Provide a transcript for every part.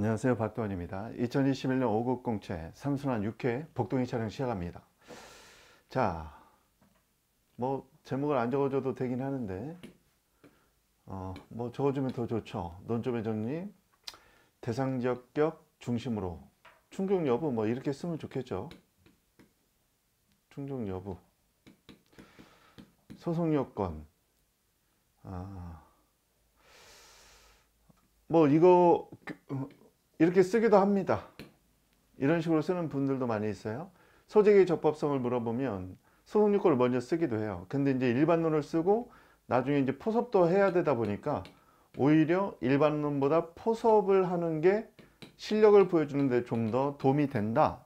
안녕하세요 박도원입니다 2021년 5급 공채 3순환 6회 복동이 촬영 시작합니다 자뭐 제목을 안 적어줘도 되긴 하는데 어뭐 적어주면 더 좋죠 논점의 정리 대상지역격 중심으로 충족 여부 뭐 이렇게 쓰면 좋겠죠 충족 여부 소송 요건 아, 뭐 이거 그, 이렇게 쓰기도 합니다. 이런 식으로 쓰는 분들도 많이 있어요. 소재의 적법성을 물어보면 소속유권을 먼저 쓰기도 해요. 근데 이제 일반론을 쓰고 나중에 이제 포섭도 해야 되다 보니까 오히려 일반론보다 포섭을 하는 게 실력을 보여주는데 좀 더 도움이 된다.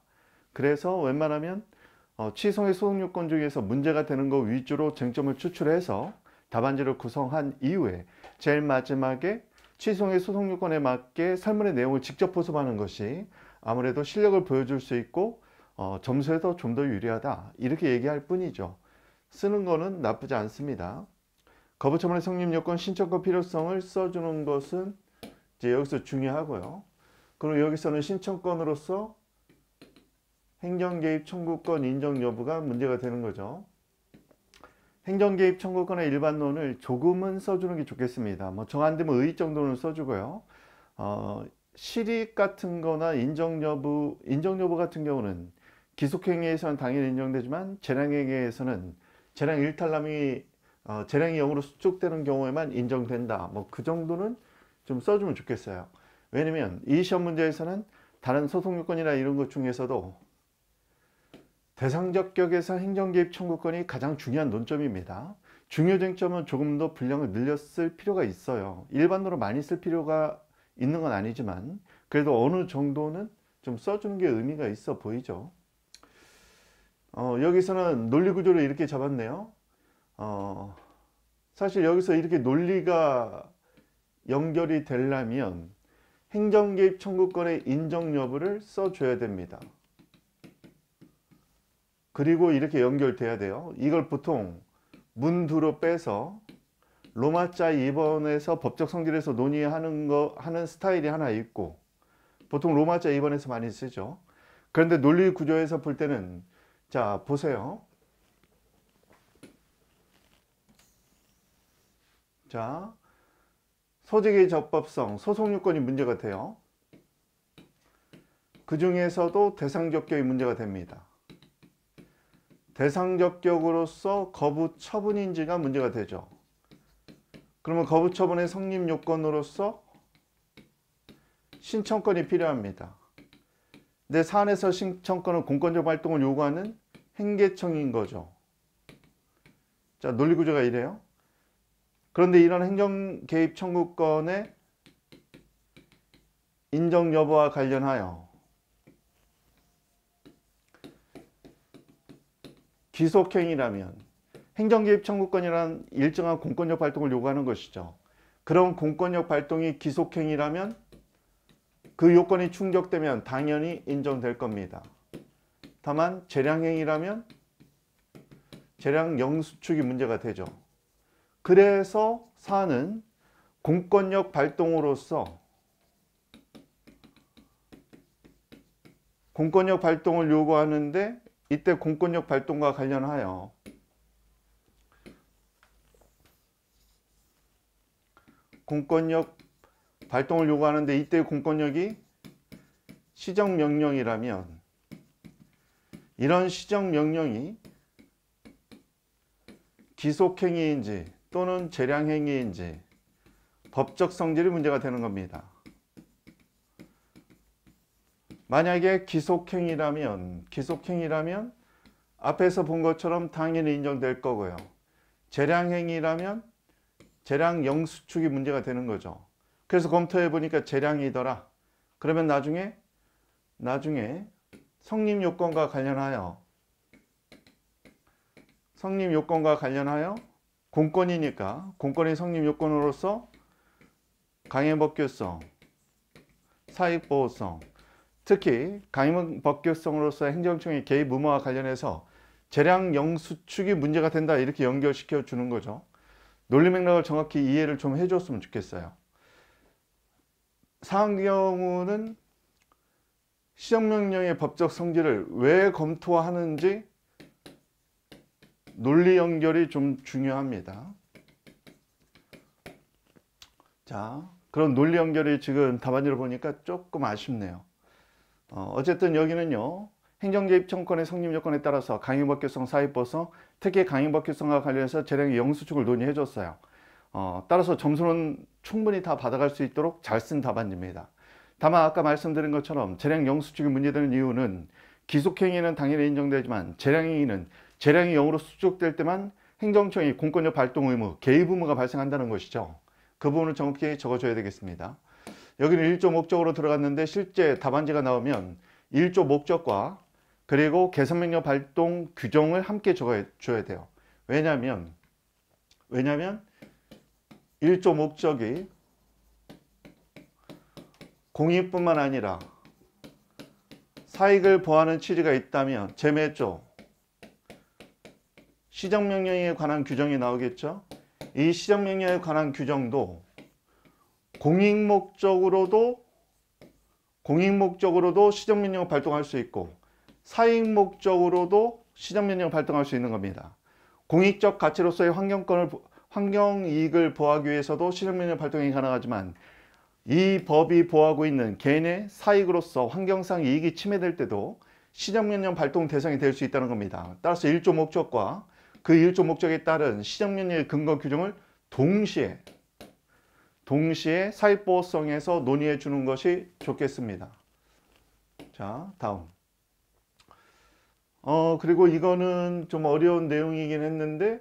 그래서 웬만하면 어, 취성의 소속요건 중에서 문제가 되는 거 위주로 쟁점을 추출해서 답안지를 구성한 이후에 제일 마지막에 취소의 소송 요건에 맞게 설문의 내용을 직접 포섭하는 것이 아무래도 실력을 보여줄 수 있고 어, 점수에서 좀 더 유리하다 이렇게 얘기할 뿐이죠. 쓰는 거는 나쁘지 않습니다. 거부처분의 성립 요건 신청권 필요성을 써주는 것은 이제 여기서 중요하고요. 그리고 여기서는 신청권으로서 행정개입 청구권 인정 여부가 문제가 되는 거죠. 행정개입 청구권의 일반론을 조금은 써주는 게 좋겠습니다. 뭐정안 되면 뭐 의의 정도는 써주고요. 어, 실익 같은 거나 인정 여부, 인정 여부 같은 경우는 기속행위에서는 당연히 인정되지만 재량행위에서는 재량 일탈남이 어, 재량이 0으로 수축되는 경우에만 인정된다. 뭐 그 정도는 좀 써주면 좋겠어요. 왜냐면 이 시험 문제에서는 다른 소송 요건이나 이런 것 중에서도 대상적격에서 행정개입 청구권이 가장 중요한 논점입니다. 중요쟁점은 조금 더 분량을 늘렸을 필요가 있어요. 일반으로 많이 쓸 필요가 있는 건 아니지만 그래도 어느 정도는 좀 써주는 게 의미가 있어 보이죠. 어, 여기서는 논리구조를 이렇게 잡았네요. 어, 사실 여기서 이렇게 논리가 연결이 되려면 행정개입 청구권의 인정 여부를 써줘야 됩니다. 그리고 이렇게 연결돼야 돼요. 이걸 보통 문두로 빼서 로마자 2번에서 법적 성질에서 논의하는 거 하는 스타일이 하나 있고 보통 로마자 2번에서 많이 쓰죠. 그런데 논리 구조에서 볼 때는 자 보세요. 자 소직의 적법성, 소송요건이 문제가 돼요. 그 중에서도 대상적격이 문제가 됩니다. 대상적격으로서 거부 처분인지가 문제가 되죠. 그러면 거부 처분의 성립 요건으로서 신청권이 필요합니다. 내 사안에서 신청권은 공권적 활동을 요구하는 행계청인 거죠. 자, 논리구조가 이래요. 그런데 이런 행정개입 청구권의 인정 여부와 관련하여 기속행위라면 행정개입 청구권이란 일정한 공권력 발동을 요구하는 것이죠. 그런 공권력 발동이 기속행위라면 그 요건이 충족되면 당연히 인정될 겁니다. 다만 재량행위라면 재량 영수축이 문제가 되죠. 그래서 사안은 공권력 발동으로서 공권력 발동을 요구하는데 이때 공권력 발동과 관련하여 공권력 발동을 요구하는데 이때 공권력이 시정명령이라면 이런 시정명령이 기속행위인지 또는 재량행위인지 법적 성질이 문제가 되는 겁니다. 만약에 기속행위라면 기속행위라면 앞에서 본 것처럼 당연히 인정될 거고요. 재량행위라면 재량 영수축이 문제가 되는 거죠. 그래서 검토해 보니까 재량이더라. 그러면 나중에 나중에 성립 요건과 관련하여 성립 요건과 관련하여 공권이니까 공권의 성립 요건으로서 강행법규성 사익보호성, 특히 강임은 법규성으로서 행정청의 개입 의무와 관련해서 재량 영수축이 문제가 된다 이렇게 연결시켜 주는 거죠. 논리 맥락을 정확히 이해를 좀 해줬으면 좋겠어요. 상황 경우는 시정명령의 법적 성질을 왜 검토하는지 논리 연결이 좀 중요합니다. 자, 그런 논리 연결이 지금 답안지로 보니까 조금 아쉽네요. 어, 어쨌든 여기는요. 행정개입청권의 성립 요건에 따라서 강행법규성, 사입보성, 특히 강행법규성과 관련해서 재량의 영수축을 논의해 줬어요. 어, 따라서 점수는 충분히 다 받아갈 수 있도록 잘 쓴 답안입니다. 다만 아까 말씀드린 것처럼 재량 영수축이 문제되는 이유는 기속행위는 당연히 인정되지만 재량행위는 재량이 영으로수축될 때만 행정청이 공권력 발동 의무, 개입 의무가 발생한다는 것이죠. 그 부분을 정확히 적어줘야 되겠습니다. 여기는 1조 목적으로 들어갔는데 실제 답안지가 나오면 1조 목적과 그리고 개선명령 발동 규정을 함께 줘야 돼요. 왜냐하면 왜냐하면 일조 목적이 공익뿐만 아니라 사익을 보하는 취지가 있다면 제매조 시정명령에 관한 규정이 나오겠죠. 이 시정명령에 관한 규정도 공익 목적으로도 공익 목적으로도 시정명령을 발동할 수 있고 사익 목적으로도 시정명령을 발동할 수 있는 겁니다. 공익적 가치로서의 환경권을 환경 이익을 보호하기 위해서도 시정명령 발동이 가능하지만 이 법이 보호하고 있는 개인의 사익으로서 환경상 이익이 침해될 때도 시정명령 발동 대상이 될 수 있다는 겁니다. 따라서 일조 목적과 그 일조 목적에 따른 시정명령의 근거 규정을 동시에 동시에 사회보호성에서 논의해 주는 것이 좋겠습니다. 자, 다음. 어, 그리고 이거는 좀 어려운 내용이긴 했는데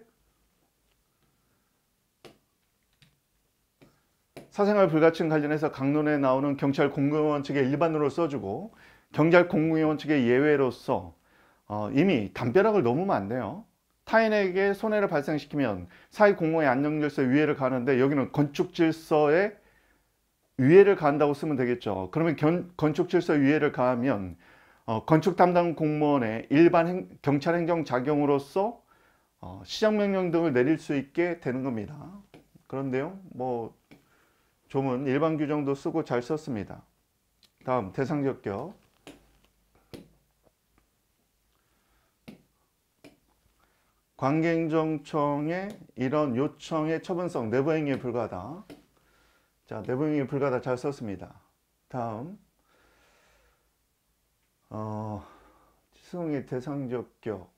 사생활 불가침 관련해서 강론에 나오는 경찰 공공원 측의 일반으로 써주고 경찰 공공원 측의 예외로서 어, 이미 담벼락을 넘으면 안 돼요. 타인에게 손해를 발생시키면 사회공헌의 안정질서에 위해를 가는데 여기는 건축질서에 위해를 가한다고 쓰면 되겠죠. 그러면 견, 건축질서 위해를 가하면 어, 건축 담당 공무원의 일반 행, 경찰 행정 작용으로서 어, 시정명령 등을 내릴 수 있게 되는 겁니다. 그런데요, 뭐 조문 일반 규정도 쓰고 잘 썼습니다. 다음 대상적 격. 관계행정청의 이런 요청의 처분성 내부행위에 불과하다. 자, 내부행위에 불과하다 잘 썼습니다. 다음 어, 치성의 대상 적격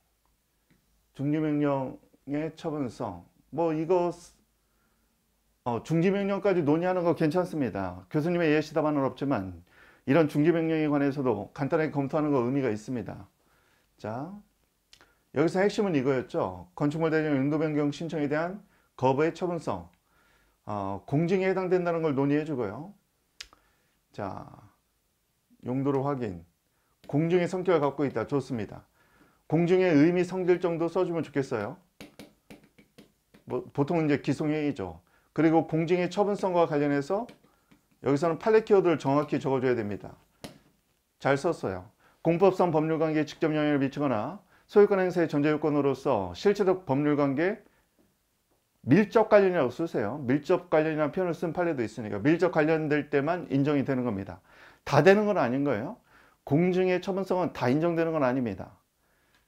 중지명령의 처분성 뭐 이거 어, 중지명령까지 논의하는 거 괜찮습니다. 교수님의 예시 답안은 없지만 이런 중지명령에 관해서도 간단하게 검토하는 거 의미가 있습니다. 자, 여기서 핵심은 이거였죠. 건축물 대장 용도 변경 신청에 대한 거부의 처분성, 어, 공증에 해당된다는 걸 논의해 주고요. 자, 용도를 확인. 공증의 성격을 갖고 있다. 좋습니다. 공증의 의미, 성질 정도 써주면 좋겠어요. 뭐, 보통 이제 기송행위죠. 그리고 공증의 처분성과 관련해서 여기서는 팔레 키워드를 정확히 적어줘야 됩니다. 잘 썼어요. 공법상 법률관계에 직접 영향을 미치거나 소유권 행사의 전제 요건으로서 실체적 법률 관계 밀접 관련이라고 쓰세요. 밀접 관련이라는 표현을 쓴 판례도 있으니까 밀접 관련될 때만 인정이 되는 겁니다. 다 되는 건 아닌 거예요. 공증의 처분성은 다 인정되는 건 아닙니다.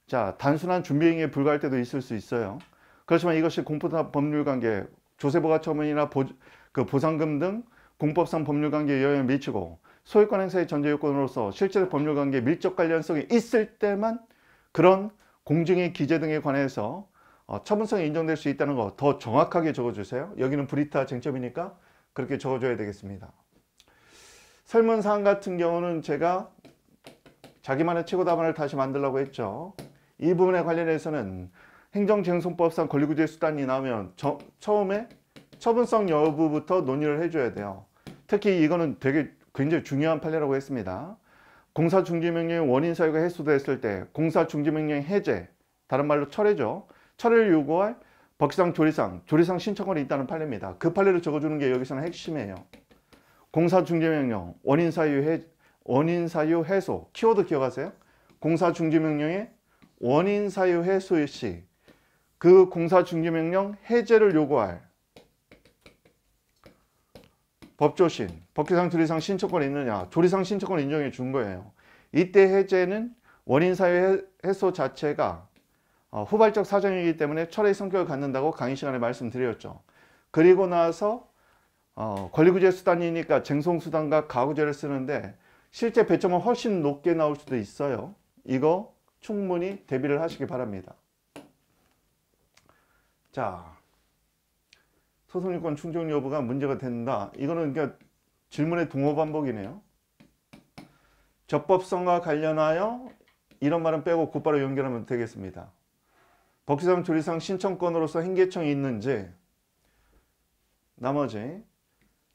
자, 단순한 준비행위에 불과할 때도 있을 수 있어요. 그렇지만 이것이 공포사 법률관계, 조세보가 처분이나 보, 그 보상금 등 공법상 법률관계에 영향을 미치고 소유권 행사의 전제요건으로서 실제 법률관계 밀접 관련성이 있을 때만 그런 공증의 기재 등에 관해서 어, 처분성이 인정될 수 있다는 거 더 정확하게 적어주세요. 여기는 브리타 쟁점이니까 그렇게 적어줘야 되겠습니다. 설문사항 같은 경우는 제가 자기만의 최고 답안을 다시 만들라고 했죠. 이 부분에 관련해서는 행정쟁송법상 권리구제 수단이 나오면 저, 처음에 처분성 여부부터 논의를 해줘야 돼요. 특히 이거는 되게 굉장히 중요한 판례라고 했습니다. 공사 중지명령의 원인 사유가 해소됐을 때 공사 중지명령 해제, 다른 말로 철회죠. 철회를 요구할 법상 조리상, 조리상 신청권이 있다는 판례입니다. 그 판례를 적어주는 게 여기서는 핵심이에요. 공사 중지명령, 원인 사유 해, 원인 사유 해소, 키워드 기억하세요? 공사 중지명령의 원인 사유 해소 시그 공사 중지명령 해제를 요구할 법조신, 법규상 조리상 신청권 이 있느냐 조리상 신청권 인정해 준 거예요. 이때 해제는 원인 사유 해소 자체가 어, 후발적 사정이기 때문에 철의 성격을 갖는다고 강의 시간에 말씀드렸죠. 그리고 나서 어, 권리구제 수단이니까 쟁송수단과 가구제를 쓰는데 실제 배점은 훨씬 높게 나올 수도 있어요. 이거 충분히 대비를 하시기 바랍니다. 자. 소송유권 충족 여부가 문제가 된다. 이거는 그러니까 질문의 동호 반복이네요. 적법성과 관련하여 이런 말은 빼고 곧바로 연결하면 되겠습니다. 법치사 조리상 신청권으로서 행계청이 있는지 나머지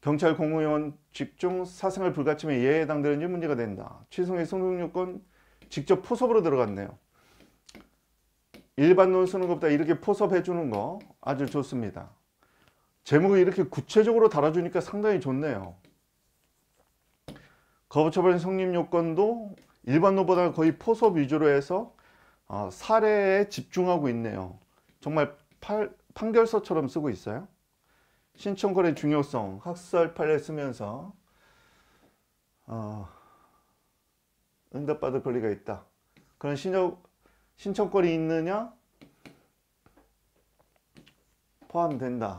경찰 공무원 직종 사생활 불가침에 예에 해당되는지 문제가 된다. 최성의 소송유권 직접 포섭으로 들어갔네요. 일반 논 쓰는 것보다 이렇게 포섭해 주는 거 아주 좋습니다. 제목을 이렇게 구체적으로 달아주니까 상당히 좋네요. 거부처벌 성립 요건도 일반노보다 거의 포섭 위주로 해서 어, 사례에 집중하고 있네요. 정말 팔, 판결서처럼 쓰고 있어요. 신청권의 중요성, 학살 판례 쓰면서 어, 응답받을 권리가 있다. 그런 신청, 신청권이 있느냐? 포함된다.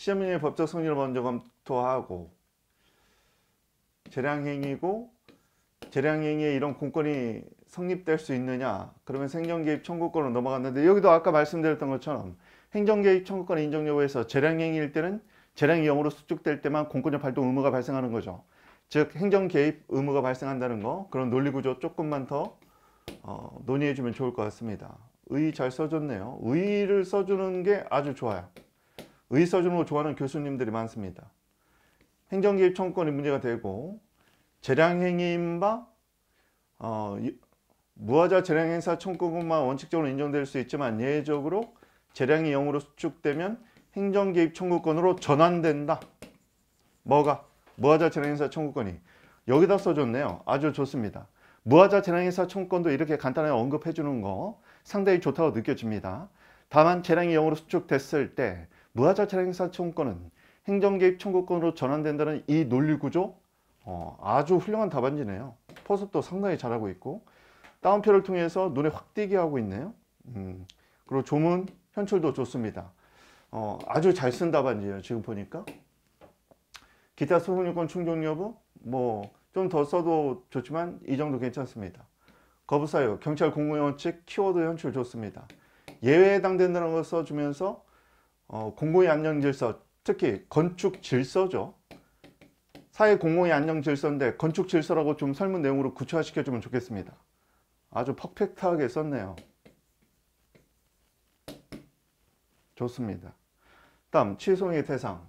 시험인의 법적 성질을 먼저 검토하고 재량행위고 재량행위에 이런 공권이 성립될 수 있느냐 그러면 생존개입 청구권으로 넘어갔는데 여기도 아까 말씀드렸던 것처럼 행정개입 청구권 인정 여부에서 재량행위일 때는 재량이영으로 수축될 때만 공권력 발동 의무가 발생하는 거죠 즉 행정개입 의무가 발생한다는 거 그런 논리구조 조금만 더 어, 논의해 주면 좋을 것 같습니다 의 잘 써줬네요 의를 써주는 게 아주 좋아요 의사준으로 좋아하는 교수님들이 많습니다. 행정개입 청구권이 문제가 되고 재량행위인 바 어, 무화자 재량행사 청구권만 원칙적으로 인정될 수 있지만 예외적으로 재량이 0으로 수축되면 행정개입 청구권으로 전환된다. 뭐가? 무화자 재량행사 청구권이. 여기다 써줬네요. 아주 좋습니다. 무화자 재량행사 청구권도 이렇게 간단하게 언급해 주는 거 상당히 좋다고 느껴집니다. 다만 재량이 0으로 수축됐을 때 무하절차 행사 청구권은 행정개입 청구권으로 전환된다는 이 논리구조 어, 아주 훌륭한 답안지네요. 포섭도 상당히 잘하고 있고 다운표를 통해서 눈에 확 띄게 하고 있네요. 음, 그리고 조문 현출도 좋습니다. 어, 아주 잘 쓴 답안지예요. 지금 보니까 기타 소송요건 충족 여부 뭐 좀 더 써도 좋지만 이 정도 괜찮습니다. 거부 사유 경찰 공무원칙 키워드 현출 좋습니다. 예외에 해당된다는 걸 써주면서 어, 공공의 안녕 질서, 특히 건축 질서죠. 사회 공공의 안녕 질서인데 건축 질서라고 좀 설문 내용으로 구체화시켜 주면 좋겠습니다. 아주 퍼펙트하게 썼네요. 좋습니다. 다음 취소의 대상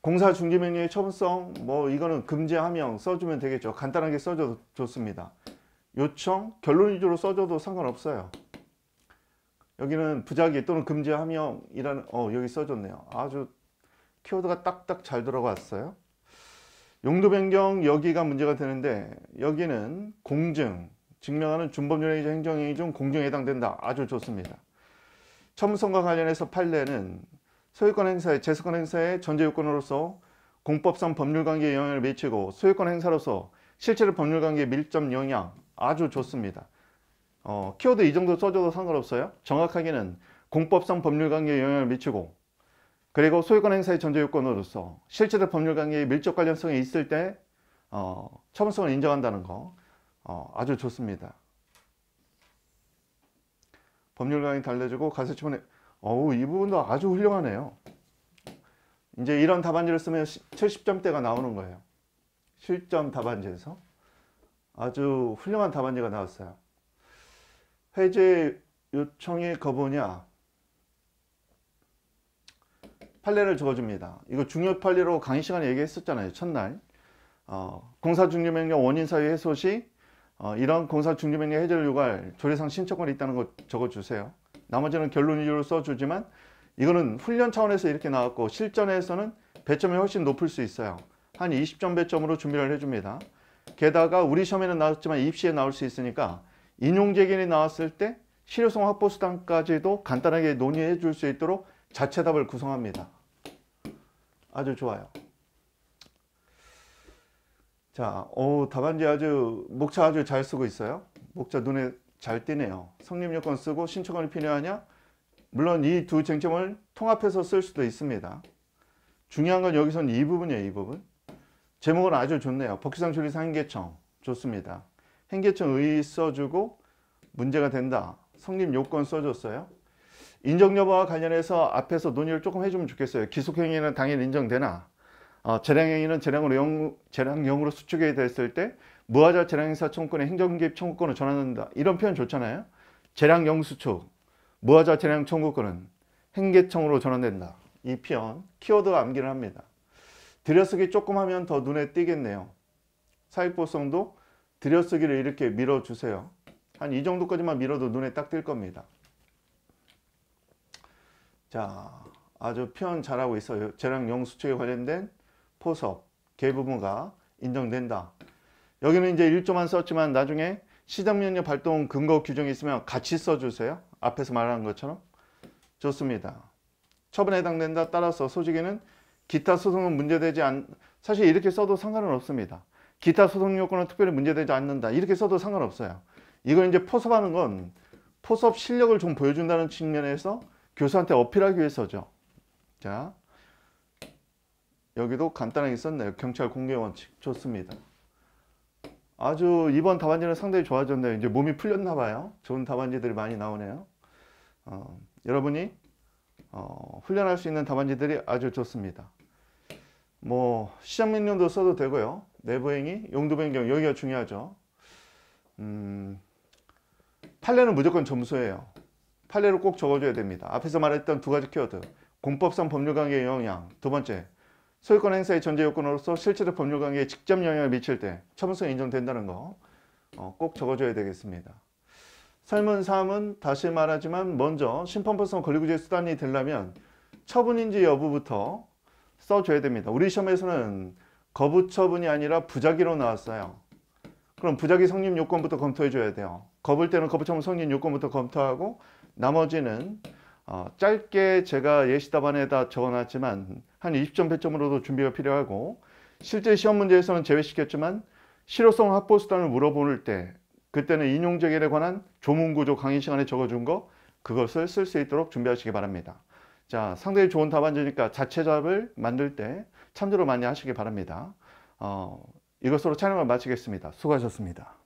공사 중지 명뉴의 처분성 뭐 이거는 금지하면 써주면 되겠죠. 간단하게 써줘도 좋습니다. 요청 결론 위주로 써줘도 상관없어요. 여기는 부작위 또는 금지 함영이라는 어 여기 써줬네요 아주 키워드가 딱딱 잘 들어갔어요 용도 변경 여기가 문제가 되는데 여기는 공증 증명하는 준법률행위자 행정행위 중 공증에 해당된다 아주 좋습니다 첨성과 관련해서 판례는 소유권 행사의 재수권 행사의 전제요건으로서 공법상 법률관계에 영향을 미치고 소유권 행사로서 실제로 법률관계에 밀접 영향 아주 좋습니다 어, 키워드 이 정도 써줘도 상관없어요. 정확하게는 공법상 법률 관계에 영향을 미치고 그리고 소유권 행사의 전제 요건으로서 실제로 법률 관계에 밀접 관련성이 있을 때 어, 처분성을 인정한다는 거 어, 아주 좋습니다. 법률 강의 달래주고 가세 처분에 어우 이 부분도 아주 훌륭하네요. 이제 이런 답안지를 쓰면 70점대가 나오는 거예요. 실점 답안지에서 아주 훌륭한 답안지가 나왔어요. 해제 요청의 거부냐 판례를 적어줍니다. 이거 중요 판례로 강의 시간에 얘기했었잖아요. 첫날 어, 공사 중립명령 원인 사유 해소 시 어, 이런 공사 중립명령 해제를 요구할 조례상 신청권이 있다는 거 적어주세요. 나머지는 결론 위주로 써주지만 이거는 훈련 차원에서 이렇게 나왔고 실전에서는 배점이 훨씬 높을 수 있어요. 한 20점 배점으로 준비를 해줍니다. 게다가 우리 시험에는 나왔지만 입시에 나올 수 있으니까 인용재견이 나왔을 때 실효성 확보 수단까지도 간단하게 논의해 줄 수 있도록 자체 답을 구성합니다. 아주 좋아요. 자, 오, 어, 답안지 아주 목차 아주 잘 쓰고 있어요. 목차 눈에 잘 띄네요. 성립 요건 쓰고 신청원이 필요하냐? 물론 이 두 쟁점을 통합해서 쓸 수도 있습니다. 중요한 건 여기서는 이 부분이에요, 이 부분. 제목은 아주 좋네요. 복지상 조리 상계청 좋습니다. 행계청 의 써주고 문제가 된다. 성립 요건 써줬어요. 인정 여부와 관련해서 앞에서 논의를 조금 해주면 좋겠어요. 기속행위는 당연히 인정되나 어, 재량행위는 재량으로 영, 재량형으로 수축이 됐을 때 무하자 재량행사 청구권의 행정개입 청구권을 전환한다. 이런 표현 좋잖아요. 재량영 수축, 무하자 재량 청구권은 행계청으로 전환된다. 이 표현, 키워드 암기를 합니다. 들여쓰기 조금 하면 더 눈에 띄겠네요. 사익보성도 들여쓰기를 이렇게 밀어주세요. 한 이 정도까지만 밀어도 눈에 딱띌 겁니다. 자, 아주 표현 잘하고 있어요. 재량 영수증에 관련된 포섭, 개부모가 인정된다. 여기는 이제 1조만 썼지만 나중에 시장면역 발동 근거 규정이 있으면 같이 써주세요. 앞에서 말한 것처럼. 좋습니다. 처분에 해당된다 따라서 소식에는 기타 소송은 문제되지 않, 사실 이렇게 써도 상관은 없습니다. 기타 소송 요건은 특별히 문제되지 않는다 이렇게 써도 상관없어요 이걸 이제 포섭하는 건 포섭 실력을 좀 보여준다는 측면에서 교수한테 어필하기 위해서죠 자 여기도 간단하게 썼네요 경찰 공개 원칙 좋습니다 아주 이번 답안지는 상당히 좋아졌네요 이제 몸이 풀렸나 봐요 좋은 답안지들이 많이 나오네요 어, 여러분이 어, 훈련할 수 있는 답안지들이 아주 좋습니다 뭐 시험 명령도 써도 되고요 내부행위, 용도 변경 여기가 중요하죠. 음, 판례는 무조건 점수예요. 판례를 꼭 적어줘야 됩니다. 앞에서 말했던 두 가지 키워드. 공법상 법률관계의 영향. 두 번째, 소유권 행사의 전제 요건으로서 실제로 법률관계에 직접 영향을 미칠 때 처분성이 인정된다는 거꼭 어, 적어줘야 되겠습니다. 설문 3은 다시 말하지만 먼저 심판법상 권리구제 수단이 되려면 처분인지 여부부터 써줘야 됩니다. 우리 시험에서는 거부처분이 아니라 부작위로 나왔어요. 그럼 부작위 성립 요건부터 검토해 줘야 돼요. 거부일 때는 거부처분 성립 요건부터 검토하고 나머지는 어, 짧게 제가 예시 답안에다 적어놨지만 한 20점 배점으로도 준비가 필요하고 실제 시험 문제에서는 제외시켰지만 실효성 확보 수단을 물어볼 때 그때는 인용재결에 관한 조문구조 강의 시간에 적어준 거 그것을 쓸 수 있도록 준비하시기 바랍니다. 자, 상당히 좋은 답안지니까 자체답을 만들 때 참조를 많이 하시기 바랍니다. 어, 이것으로 촬영을 마치겠습니다. 수고하셨습니다.